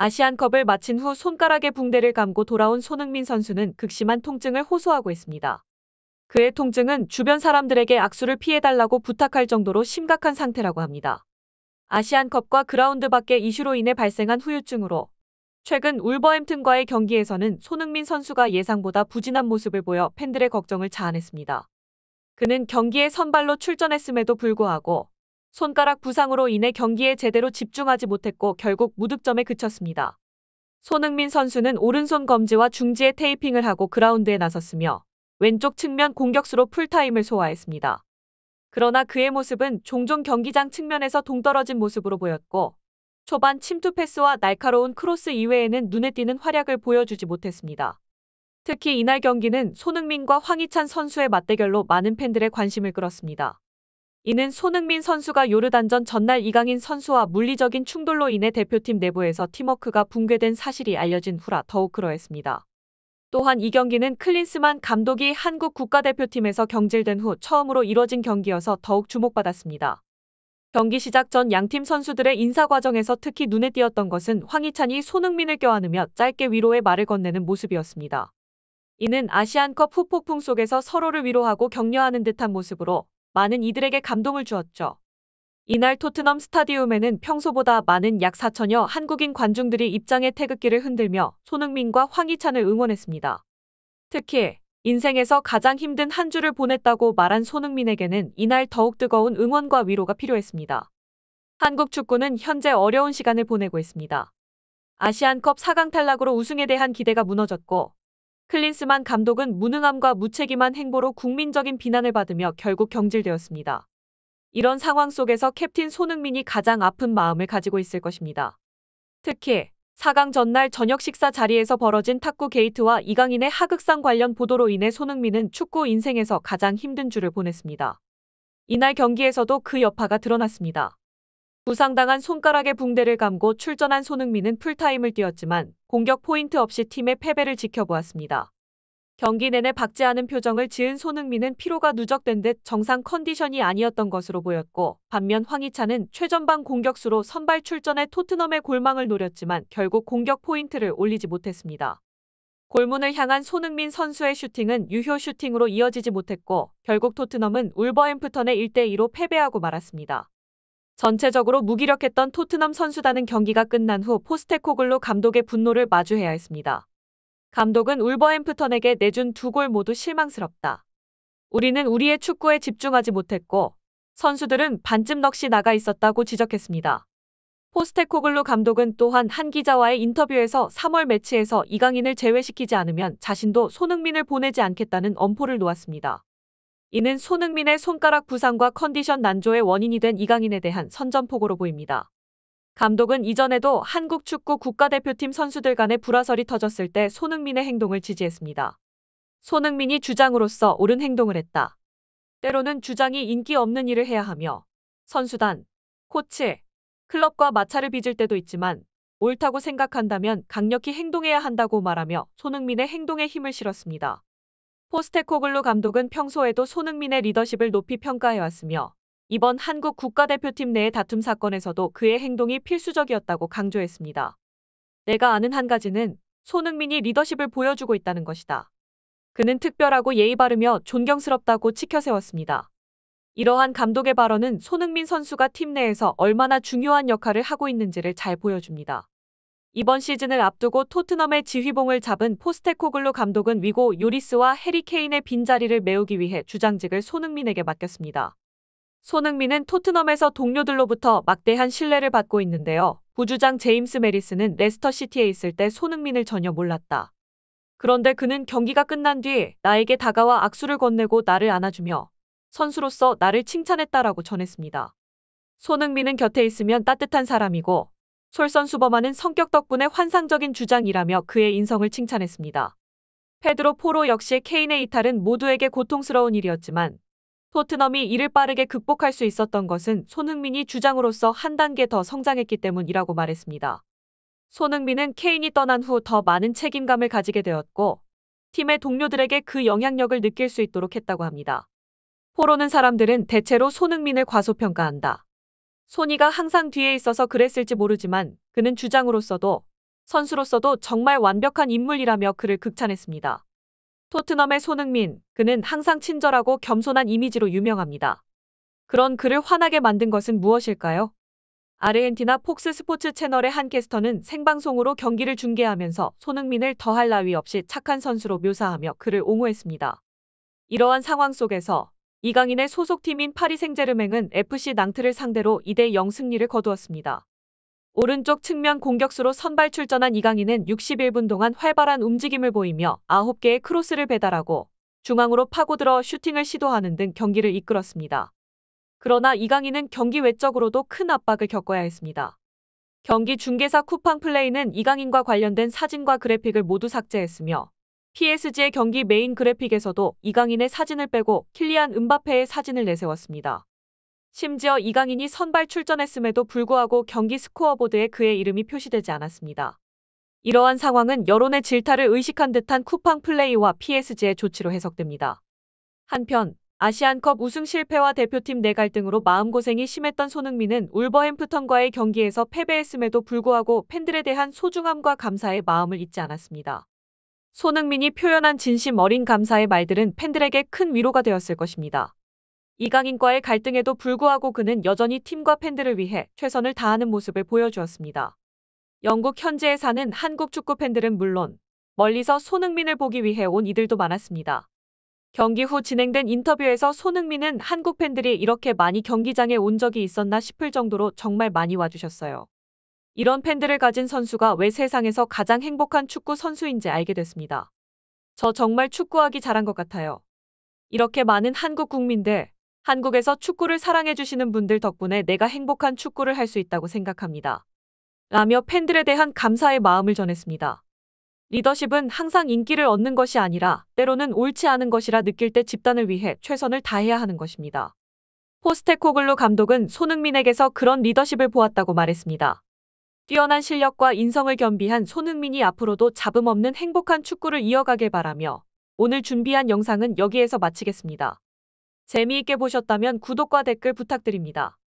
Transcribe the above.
아시안컵을 마친 후 손가락에 붕대를 감고 돌아온 손흥민 선수는 극심한 통증을 호소하고 있습니다. 그의 통증은 주변 사람들에게 악수를 피해달라고 부탁할 정도로 심각한 상태라고 합니다. 아시안컵과 그라운드 밖의 이슈로 인해 발생한 후유증으로 최근 울버햄튼과의 경기에서는 손흥민 선수가 예상보다 부진한 모습을 보여 팬들의 걱정을 자아냈습니다. 그는 경기에 선발로 출전했음에도 불구하고 손가락 부상으로 인해 경기에 제대로 집중하지 못했고 결국 무득점에 그쳤습니다. 손흥민 선수는 오른손 검지와 중지에 테이핑을 하고 그라운드에 나섰으며 왼쪽 측면 공격수로 풀타임을 소화했습니다. 그러나 그의 모습은 종종 경기장 측면에서 동떨어진 모습으로 보였고 초반 침투 패스와 날카로운 크로스 이외에는 눈에 띄는 활약을 보여주지 못했습니다. 특히 이날 경기는 손흥민과 황희찬 선수의 맞대결로 많은 팬들의 관심을 끌었습니다. 이는 손흥민 선수가 요르단전 전날 이강인 선수와 물리적인 충돌로 인해 대표팀 내부에서 팀워크가 붕괴된 사실이 알려진 후라 더욱 그러했습니다. 또한 이 경기는 클린스만 감독이 한국 국가대표팀에서 경질된 후 처음으로 이뤄진 경기여서 더욱 주목받았습니다. 경기 시작 전 양 팀 선수들의 인사 과정에서 특히 눈에 띄었던 것은 황희찬이 손흥민을 껴안으며 짧게 위로의 말을 건네는 모습이었습니다. 이는 아시안컵 후폭풍 속에서 서로를 위로하고 격려하는 듯한 모습으로 많은 이들에게 감동을 주었죠. 이날 토트넘 스타디움에는 평소보다 많은 약 4천여 한국인 관중들이 입장의 태극기를 흔들며 손흥민과 황희찬을 응원했습니다. 특히 인생에서 가장 힘든 한 주를 보냈다고 말한 손흥민에게는 이날 더욱 뜨거운 응원과 위로가 필요했습니다. 한국 축구는 현재 어려운 시간을 보내고 있습니다. 아시안컵 4강 탈락으로 우승에 대한 기대가 무너졌고 클린스만 감독은 무능함과 무책임한 행보로 국민적인 비난을 받으며 결국 경질되었습니다. 이런 상황 속에서 캡틴 손흥민이 가장 아픈 마음을 가지고 있을 것입니다. 특히 4강 전날 저녁 식사 자리에서 벌어진 탁구 게이트와 이강인의 하극상 관련 보도로 인해 손흥민은 축구 인생에서 가장 힘든 줄을 보냈습니다. 이날 경기에서도 그 여파가 드러났습니다. 부상당한 손가락에 붕대를 감고 출전한 손흥민은 풀타임을 뛰었지만 공격 포인트 없이 팀의 패배를 지켜보았습니다. 경기 내내 박지 않은 표정을 지은 손흥민은 피로가 누적된 듯 정상 컨디션이 아니었던 것으로 보였고 반면 황희찬은 최전방 공격수로 선발 출전해 토트넘의 골망을 노렸지만 결국 공격 포인트를 올리지 못했습니다. 골문을 향한 손흥민 선수의 슈팅은 유효 슈팅으로 이어지지 못했고 결국 토트넘은 울버햄프턴의 1대2로 패배하고 말았습니다. 전체적으로 무기력했던 토트넘 선수단은 경기가 끝난 후 포스테코글로 감독의 분노를 마주해야 했습니다. 감독은 울버햄프턴에게 내준 두 골 모두 실망스럽다. 우리는 우리의 축구에 집중하지 못했고 선수들은 반쯤 넋이 나가 있었다고 지적했습니다. 포스테코글로 감독은 또한 한 기자와의 인터뷰에서 3월 매치에서 이강인을 제외시키지 않으면 자신도 손흥민을 보내지 않겠다는 엄포를 놓았습니다. 이는 손흥민의 손가락 부상과 컨디션 난조의 원인이 된 이강인에 대한 선전포고로 보입니다. 감독은 이전에도 한국 축구 국가대표팀 선수들 간의 불화설이 터졌을 때 손흥민의 행동을 지지했습니다. 손흥민이 주장으로서 옳은 행동을 했다. 때로는 주장이 인기 없는 일을 해야 하며 선수단, 코치, 클럽과 마찰을 빚을 때도 있지만 옳다고 생각한다면 강력히 행동해야 한다고 말하며 손흥민의 행동에 힘을 실었습니다. 포스테코글루 감독은 평소에도 손흥민의 리더십을 높이 평가해왔으며 이번 한국 국가대표팀 내의 다툼 사건에서도 그의 행동이 필수적이었다고 강조했습니다. 내가 아는 한 가지는 손흥민이 리더십을 보여주고 있다는 것이다. 그는 특별하고 예의 바르며 존경스럽다고 치켜세웠습니다. 이러한 감독의 발언은 손흥민 선수가 팀 내에서 얼마나 중요한 역할을 하고 있는지를 잘 보여줍니다. 이번 시즌을 앞두고 토트넘의 지휘봉을 잡은 포스테코글로 감독은 위고 요리스와 해리 케인의 빈자리를 메우기 위해 주장직을 손흥민에게 맡겼습니다. 손흥민은 토트넘에서 동료들로부터 막대한 신뢰를 받고 있는데요. 부주장 제임스 메리스는 레스터시티에 있을 때 손흥민을 전혀 몰랐다. 그런데 그는 경기가 끝난 뒤 나에게 다가와 악수를 건네고 나를 안아주며 선수로서 나를 칭찬했다라고 전했습니다. 손흥민은 곁에 있으면 따뜻한 사람이고 솔선수범하는 성격 덕분에 환상적인 주장이라며 그의 인성을 칭찬했습니다. 페드로 포로 역시 케인의 이탈은 모두에게 고통스러운 일이었지만 토트넘이 이를 빠르게 극복할 수 있었던 것은 손흥민이 주장으로서 한 단계 더 성장했기 때문이라고 말했습니다. 손흥민은 케인이 떠난 후 더 많은 책임감을 가지게 되었고 팀의 동료들에게 그 영향력을 느낄 수 있도록 했다고 합니다. 포로는 사람들은 대체로 손흥민을 과소평가한다. 소니가 항상 뒤에 있어서 그랬을지 모르지만 그는 주장으로서도 선수로서도 정말 완벽한 인물이라며 그를 극찬했습니다. 토트넘의 손흥민, 그는 항상 친절하고 겸손한 이미지로 유명합니다. 그런 그를 화나게 만든 것은 무엇일까요? 아르헨티나 폭스 스포츠 채널의 한 캐스터는 생방송으로 경기를 중계하면서 손흥민을 더할 나위 없이 착한 선수로 묘사하며 그를 옹호했습니다. 이러한 상황 속에서 이강인의 소속팀인 파리 생제르맹은 FC 낭트를 상대로 2대 0 승리를 거두었습니다. 오른쪽 측면 공격수로 선발 출전한 이강인은 61분 동안 활발한 움직임을 보이며 9개의 크로스를 배달하고 중앙으로 파고들어 슈팅을 시도하는 등 경기를 이끌었습니다. 그러나 이강인은 경기 외적으로도 큰 압박을 겪어야 했습니다. 경기 중계사 쿠팡 플레이는 이강인과 관련된 사진과 그래픽을 모두 삭제했으며 PSG의 경기 메인 그래픽에서도 이강인의 사진을 빼고 킬리안 은바페의 사진을 내세웠습니다. 심지어 이강인이 선발 출전했음에도 불구하고 경기 스코어보드에 그의 이름이 표시되지 않았습니다. 이러한 상황은 여론의 질타를 의식한 듯한 쿠팡 플레이와 PSG의 조치로 해석됩니다. 한편 아시안컵 우승 실패와 대표팀 내갈등으로 마음고생이 심했던 손흥민은 울버햄프턴과의 경기에서 패배했음에도 불구하고 팬들에 대한 소중함과 감사의 마음을 잊지 않았습니다. 손흥민이 표현한 진심 어린 감사의 말들은 팬들에게 큰 위로가 되었을 것입니다. 이강인과의 갈등에도 불구하고 그는 여전히 팀과 팬들을 위해 최선을 다하는 모습을 보여주었습니다. 영국 현지에 사는 한국 축구 팬들은 물론 멀리서 손흥민을 보기 위해 온 이들도 많았습니다. 경기 후 진행된 인터뷰에서 손흥민은 한국 팬들이 이렇게 많이 경기장에 온 적이 있었나 싶을 정도로 정말 많이 와주셨어요. 이런 팬들을 가진 선수가 왜 세상에서 가장 행복한 축구 선수인지 알게 됐습니다. 저 정말 축구하기 잘한 것 같아요. 이렇게 많은 한국 국민들, 한국에서 축구를 사랑해주시는 분들 덕분에 내가 행복한 축구를 할 수 있다고 생각합니다. 라며 팬들에 대한 감사의 마음을 전했습니다. 리더십은 항상 인기를 얻는 것이 아니라 때로는 옳지 않은 것이라 느낄 때 집단을 위해 최선을 다해야 하는 것입니다. 포스테코글루 감독은 손흥민에게서 그런 리더십을 보았다고 말했습니다. 뛰어난 실력과 인성을 겸비한 손흥민이 앞으로도 잡음없는 행복한 축구를 이어가길 바라며 오늘 준비한 영상은 여기에서 마치겠습니다. 재미있게 보셨다면 구독과 댓글 부탁드립니다.